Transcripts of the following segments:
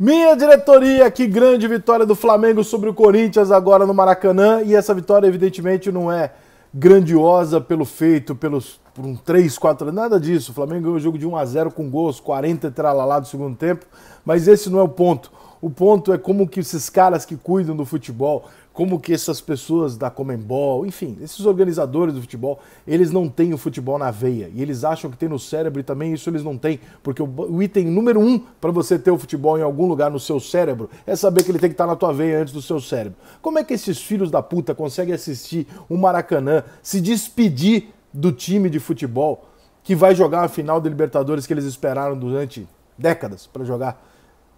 Minha diretoria, que grande vitória do Flamengo sobre o Corinthians agora no Maracanã. E essa vitória, evidentemente, não é grandiosa pelo feito, pelos por um 3, 4, nada disso. O Flamengo ganhou o jogo de 1 a 0 com gols, 40 tralalá do segundo tempo, mas esse não é o ponto. O ponto é como que esses caras que cuidam do futebol, como que essas pessoas da Comembol, enfim, esses organizadores do futebol, eles não têm o futebol na veia. E eles acham que tem no cérebro e também isso eles não têm. Porque o item número um para você ter o futebol em algum lugar no seu cérebro é saber que ele tem que estar tá na tua veia antes do seu cérebro. Como é que esses filhos da puta conseguem assistir o um Maracanã, se despedir do time de futebol que vai jogar a final da Libertadores que eles esperaram durante décadas para jogar.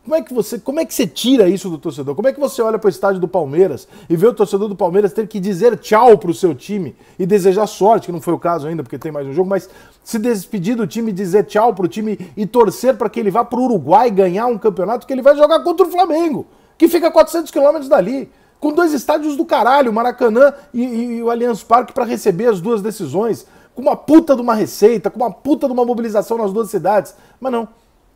Como é que você, como é que você tira isso do torcedor? Como é que você olha para o estádio do Palmeiras e vê o torcedor do Palmeiras ter que dizer tchau para o seu time e desejar sorte, que não foi o caso ainda porque tem mais um jogo, mas se despedir do time, dizer tchau para o time e torcer para que ele vá para o Uruguai ganhar um campeonato que ele vai jogar contra o Flamengo, que fica a 400 quilômetros dali com dois estádios do caralho, o Maracanã e, e, e o Allianz Parque, para receber as duas decisões, com uma puta de uma receita, com uma puta de uma mobilização nas duas cidades. Mas não,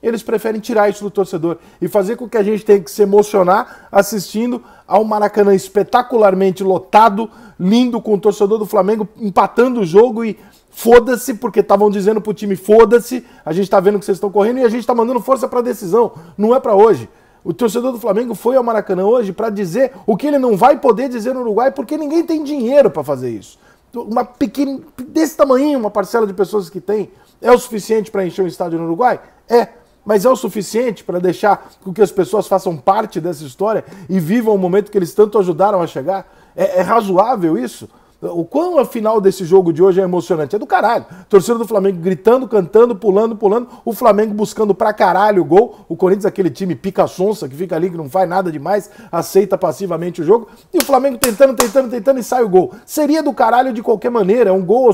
eles preferem tirar isso do torcedor e fazer com que a gente tenha que se emocionar assistindo ao Maracanã espetacularmente lotado, lindo, com o torcedor do Flamengo empatando o jogo e foda-se, porque estavam dizendo pro time foda-se, a gente tá vendo que vocês estão correndo e a gente tá mandando força pra decisão, não é para hoje. O torcedor do Flamengo foi ao Maracanã hoje para dizer o que ele não vai poder dizer no Uruguai, porque ninguém tem dinheiro para fazer isso. Uma pequena, desse tamanho, uma parcela de pessoas que tem, é o suficiente para encher um estádio no Uruguai? É, mas é o suficiente para deixar com que as pessoas façam parte dessa história e vivam o momento que eles tanto ajudaram a chegar? É, é razoável isso? O quão a final desse jogo de hoje é emocionante. É do caralho. Torcida do Flamengo gritando, cantando, pulando, pulando. O Flamengo buscando pra caralho o gol. O Corinthians, aquele time pica-sonsa que fica ali, que não faz nada demais, aceita passivamente o jogo. E o Flamengo tentando, tentando, tentando e sai o gol. Seria do caralho de qualquer maneira. É um gol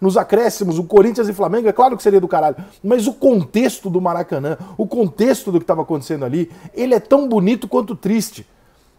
nos acréscimos. O Corinthians e Flamengo, é claro que seria do caralho. Mas o contexto do Maracanã, o contexto do que estava acontecendo ali, ele é tão bonito quanto triste.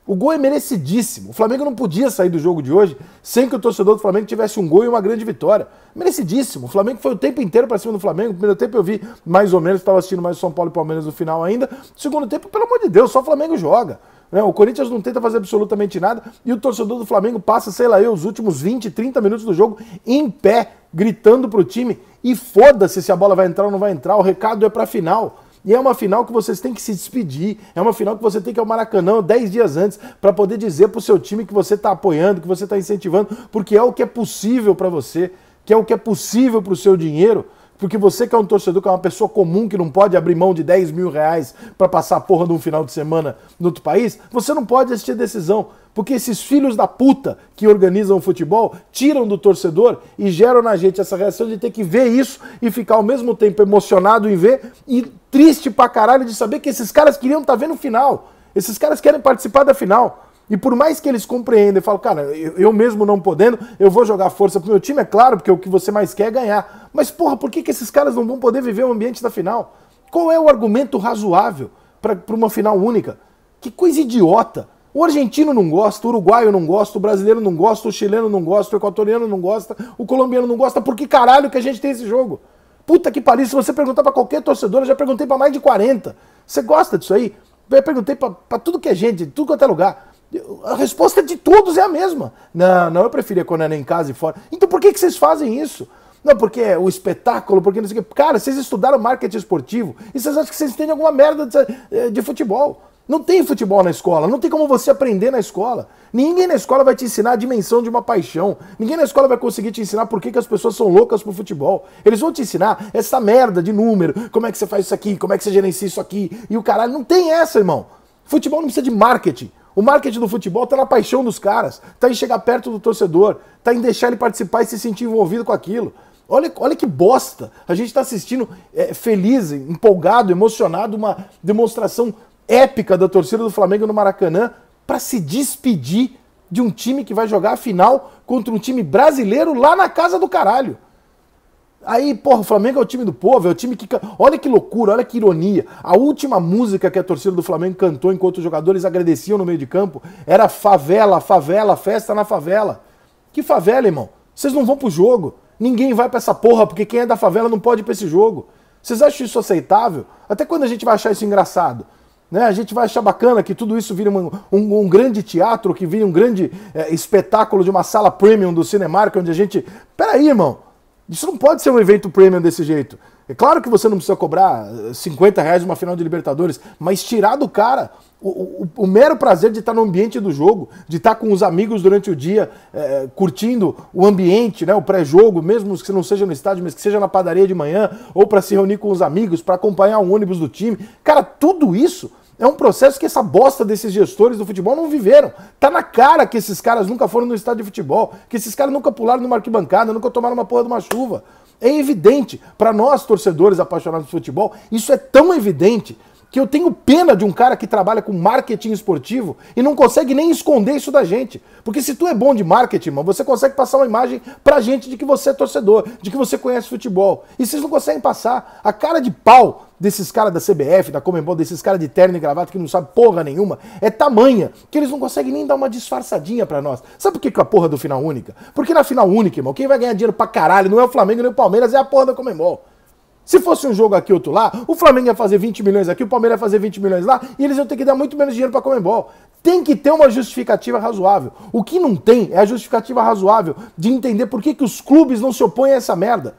O gol é merecidíssimo. O Flamengo não podia sair do jogo de hoje sem que o torcedor do Flamengo tivesse um gol e uma grande vitória. Merecidíssimo. O Flamengo foi o tempo inteiro para cima do Flamengo. No primeiro tempo eu vi mais ou menos, estava assistindo mais São Paulo e Palmeiras no final ainda. No segundo tempo, pelo amor de Deus, só o Flamengo joga. Né? O Corinthians não tenta fazer absolutamente nada e o torcedor do Flamengo passa, sei lá eu, os últimos 20, 30 minutos do jogo em pé, gritando pro time. E foda-se se a bola vai entrar ou não vai entrar, o recado é para final. E é uma final que vocês têm que se despedir, é uma final que você tem que ir ao Maracanã 10 dias antes para poder dizer para o seu time que você está apoiando, que você está incentivando, porque é o que é possível para você, que é o que é possível para o seu dinheiro, porque você que é um torcedor, que é uma pessoa comum, que não pode abrir mão de 10 mil reais para passar a porra de um final de semana no outro país, você não pode assistir a decisão. Porque esses filhos da puta que organizam o futebol tiram do torcedor e geram na gente essa reação de ter que ver isso e ficar ao mesmo tempo emocionado em ver e triste pra caralho de saber que esses caras queriam estar tá vendo o final. Esses caras querem participar da final. E por mais que eles compreendam e falam, cara, eu, mesmo não podendo, eu vou jogar força pro meu time, é claro, porque o que você mais quer é ganhar. Mas porra, por que, que esses caras não vão poder viver o ambiente da final? Qual é o argumento razoável para uma final única? Que coisa idiota! O argentino não gosta, o uruguaio não gosta, o brasileiro não gosta, o chileno não gosta, o equatoriano não gosta, o colombiano não gosta. Por que caralho que a gente tem esse jogo? Puta que pariu, se você perguntar para qualquer torcedor, eu já perguntei para mais de 40. Você gosta disso aí? Eu perguntei para tudo que é gente, de tudo quanto é lugar. A resposta de todos é a mesma. Não, não, eu preferia quando era em casa e fora. Então por que, que vocês fazem isso? Não, porque é o espetáculo, porque não sei o quê. Cara, vocês estudaram marketing esportivo e vocês acham que vocês têm alguma merda de, eh, de futebol. Não tem futebol na escola, não tem como você aprender na escola. Ninguém na escola vai te ensinar a dimensão de uma paixão. Ninguém na escola vai conseguir te ensinar por que, que as pessoas são loucas pro futebol. Eles vão te ensinar essa merda de número, como é que você faz isso aqui, como é que você gerencia isso aqui, e o caralho. Não tem essa, irmão. Futebol não precisa de marketing. O marketing do futebol tá na paixão dos caras, tá em chegar perto do torcedor, tá em deixar ele participar e se sentir envolvido com aquilo. Olha, olha que bosta! A gente está assistindo é, feliz, empolgado, emocionado, uma demonstração épica da torcida do Flamengo no Maracanã para se despedir de um time que vai jogar a final contra um time brasileiro lá na casa do caralho. Aí, porra, o Flamengo é o time do povo, é o time que. Olha que loucura, olha que ironia. A última música que a torcida do Flamengo cantou enquanto os jogadores agradeciam no meio de campo era Favela, Favela, Festa na Favela. Que favela, irmão? Vocês não vão pro jogo. Ninguém vai pra essa porra, porque quem é da favela não pode ir pra esse jogo. Vocês acham isso aceitável? Até quando a gente vai achar isso engraçado? Né? A gente vai achar bacana que tudo isso vira um, um, um grande teatro, que vira um grande é, espetáculo de uma sala premium do Cinemark, onde a gente. Peraí, irmão, isso não pode ser um evento premium desse jeito. É claro que você não precisa cobrar 50 eh, reais uma final de Libertadores, mas tirar do cara o, o, o mero prazer de estar no ambiente do jogo, de estar com os amigos durante o dia, é, curtindo o ambiente, né, o pré-jogo, mesmo que não seja no estádio, mas que seja na padaria de manhã, ou para se reunir com os amigos, para acompanhar o ônibus do time. Cara, tudo isso é um processo que essa bosta desses gestores do futebol não viveram. Tá na cara que esses caras nunca foram no estádio de futebol, que esses caras nunca pularam numa arquibancada, nunca tomaram uma porra de uma chuva. É evidente. Para nós, torcedores apaixonados por futebol, isso é tão evidente que eu tenho pena de um cara que trabalha com marketing esportivo e não consegue nem esconder isso da gente. Porque se tu é bom de marketing, mano, você consegue passar uma imagem pra gente de que você é torcedor, de que você conhece futebol. E vocês não conseguem passar. A cara de pau desses caras da CBF, da Comembol, desses caras de terno e gravata que não sabe porra nenhuma, é tamanha que eles não conseguem nem dar uma disfarçadinha para nós. Sabe por que, que a porra do final única? Porque na final única, irmão, quem vai ganhar dinheiro pra caralho não é o Flamengo nem o Palmeiras, é a porra da Comembol. Se fosse um jogo aqui outro lá, o Flamengo ia fazer 20 milhões aqui, o Palmeiras ia fazer 20 milhões lá, e eles iam ter que dar muito menos dinheiro para Comembol. Tem que ter uma justificativa razoável. O que não tem é a justificativa razoável de entender por que, que os clubes não se opõem a essa merda.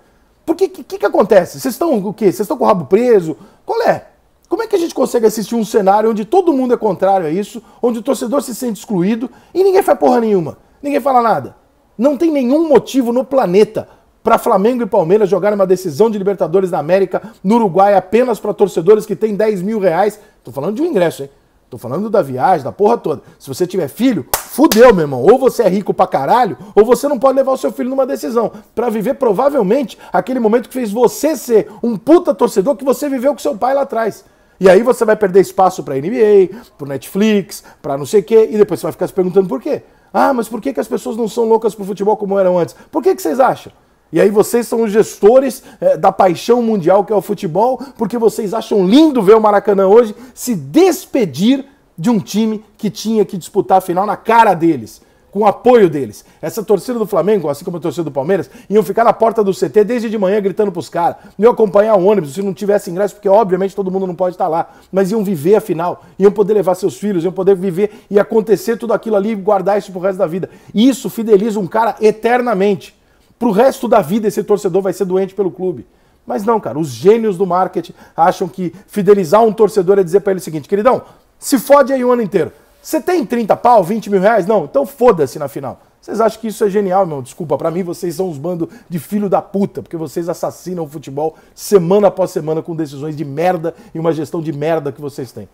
Porque o que, que, que, acontece? Vocês estão o quê? Vocês estão com o rabo preso? Qual é? Como é que a gente consegue assistir um cenário onde todo mundo é contrário a isso, onde o torcedor se sente excluído e ninguém faz porra nenhuma? Ninguém fala nada. Não tem nenhum motivo no planeta para Flamengo e Palmeiras jogarem uma decisão de Libertadores da América, no Uruguai, apenas para torcedores que têm 10 mil reais. Tô falando de um ingresso, hein? Tô falando da viagem, da porra toda. Se você tiver filho, fudeu, meu irmão. Ou você é rico pra caralho, ou você não pode levar o seu filho numa decisão. para viver, provavelmente, aquele momento que fez você ser um puta torcedor que você viveu com seu pai lá atrás. E aí você vai perder espaço pra NBA, pro Netflix, pra não sei o quê, e depois você vai ficar se perguntando por quê. Ah, mas por que, que as pessoas não são loucas pro futebol como eram antes? Por que, que vocês acham? E aí vocês são os gestores eh, da paixão mundial que é o futebol, porque vocês acham lindo ver o Maracanã hoje se despedir de um time que tinha que disputar a final na cara deles, com o apoio deles. Essa torcida do Flamengo, assim como a torcida do Palmeiras, iam ficar na porta do CT desde de manhã gritando pros caras. Iam acompanhar o ônibus se não tivesse ingresso, porque obviamente todo mundo não pode estar lá. Mas iam viver a final, iam poder levar seus filhos, iam poder viver e acontecer tudo aquilo ali e guardar isso pro resto da vida. Isso fideliza um cara eternamente. Pro resto da vida esse torcedor vai ser doente pelo clube. Mas não, cara, os gênios do marketing acham que fidelizar um torcedor é dizer para ele o seguinte, queridão, se fode aí o ano inteiro. Você tem 30 pau, 20 mil reais? Não, então foda-se na final. Vocês acham que isso é genial, meu? Desculpa, para mim vocês são uns bando de filho da puta, porque vocês assassinam o futebol semana após semana com decisões de merda e uma gestão de merda que vocês têm.